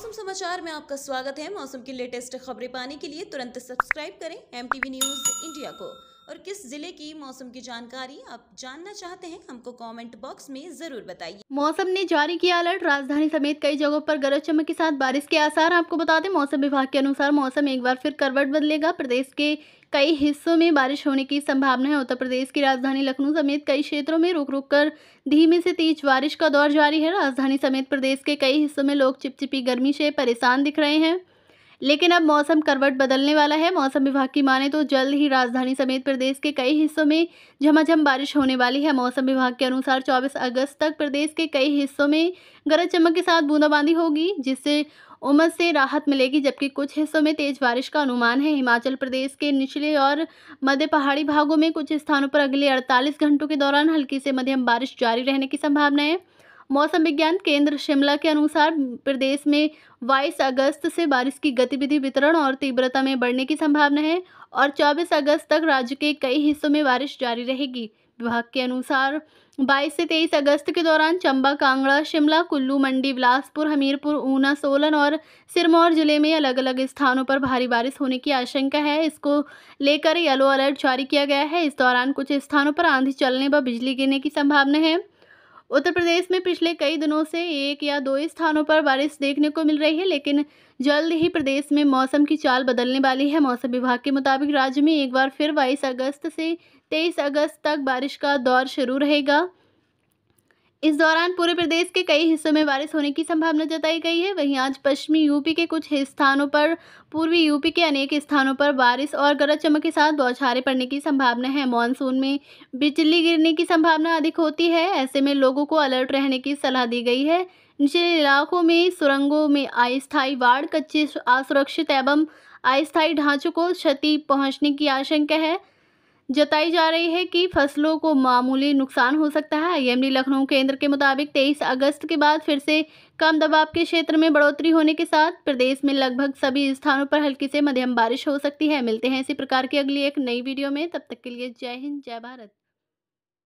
मौसम समाचार में आपका स्वागत है मौसम की लेटेस्ट खबरें पाने के लिए तुरंत सब्सक्राइब करें एम न्यूज इंडिया को और किस जिले की मौसम की जानकारी आप जानना चाहते हैं हमको कमेंट बॉक्स में जरूर बताइए मौसम ने जारी किया अलर्ट राजधानी समेत कई जगहों पर गरज चमक के साथ बारिश के आसार आपको बता दें मौसम विभाग के अनुसार मौसम एक बार फिर करवट बदलेगा प्रदेश के कई हिस्सों में बारिश होने की संभावना है उत्तर प्रदेश की राजधानी लखनऊ समेत कई क्षेत्रों में रुक रुक कर धीमे से तेज बारिश का दौर जारी है राजधानी समेत प्रदेश के कई हिस्सों में लोग चिपचिपी गर्मी से परेशान दिख रहे हैं लेकिन अब मौसम करवट बदलने वाला है मौसम विभाग की माने तो जल्द ही राजधानी समेत प्रदेश के कई हिस्सों में झमाझम बारिश होने वाली है मौसम विभाग के अनुसार 24 अगस्त तक प्रदेश के कई हिस्सों में गरज चमक के साथ बूंदाबांदी होगी जिससे उमस से राहत मिलेगी जबकि कुछ हिस्सों में तेज बारिश का अनुमान है हिमाचल प्रदेश के निचले और मध्य पहाड़ी भागों में कुछ स्थानों पर अगले 48 घंटों के दौरान हल्की से मध्यम बारिश जारी रहने की संभावना है मौसम विज्ञान केंद्र शिमला के अनुसार प्रदेश में बाईस अगस्त से बारिश की गतिविधि वितरण और तीव्रता में बढ़ने की संभावना है और चौबीस अगस्त तक राज्य के कई हिस्सों में बारिश जारी रहेगी विभाग के अनुसार 22 से 23 अगस्त के दौरान चंबा कांगड़ा शिमला कुल्लू मंडी बिलासपुर हमीरपुर ऊना सोलन और सिरमौर जिले में अलग अलग स्थानों पर भारी बारिश होने की आशंका है इसको लेकर येलो अलर्ट जारी किया गया है इस दौरान कुछ स्थानों पर आंधी चलने व बिजली गिरने की संभावना है उत्तर प्रदेश में पिछले कई दिनों से एक या दो स्थानों पर बारिश देखने को मिल रही है लेकिन जल्द ही प्रदेश में मौसम की चाल बदलने वाली है मौसम विभाग के मुताबिक राज्य में एक बार फिर बाईस अगस्त से तेईस अगस्त तक बारिश का दौर शुरू रहेगा इस दौरान पूरे प्रदेश के कई हिस्सों में बारिश होने की संभावना जताई गई है वहीं आज पश्चिमी यूपी के कुछ स्थानों पर पूर्वी यूपी के अनेक स्थानों पर बारिश और गरज चमक के साथ बौछारें पड़ने की संभावना है मानसून में बिजली गिरने की संभावना अधिक होती है ऐसे में लोगों को अलर्ट रहने की सलाह दी गई है निचले इलाकों में सुरंगों में अस्थायी बाढ़ कच्चे असुरक्षित एवं अस्थायी ढांचों को क्षति पहुँचने की आशंका है जताई जा रही है कि फसलों को मामूली नुकसान हो सकता है आई लखनऊ केंद्र के मुताबिक 23 अगस्त के बाद फिर से कम दबाव के क्षेत्र में बढ़ोतरी होने के साथ प्रदेश में लगभग सभी स्थानों पर हल्की से मध्यम बारिश हो सकती है मिलते हैं इसी प्रकार की अगली एक नई वीडियो में तब तक के लिए जय हिंद जय भारत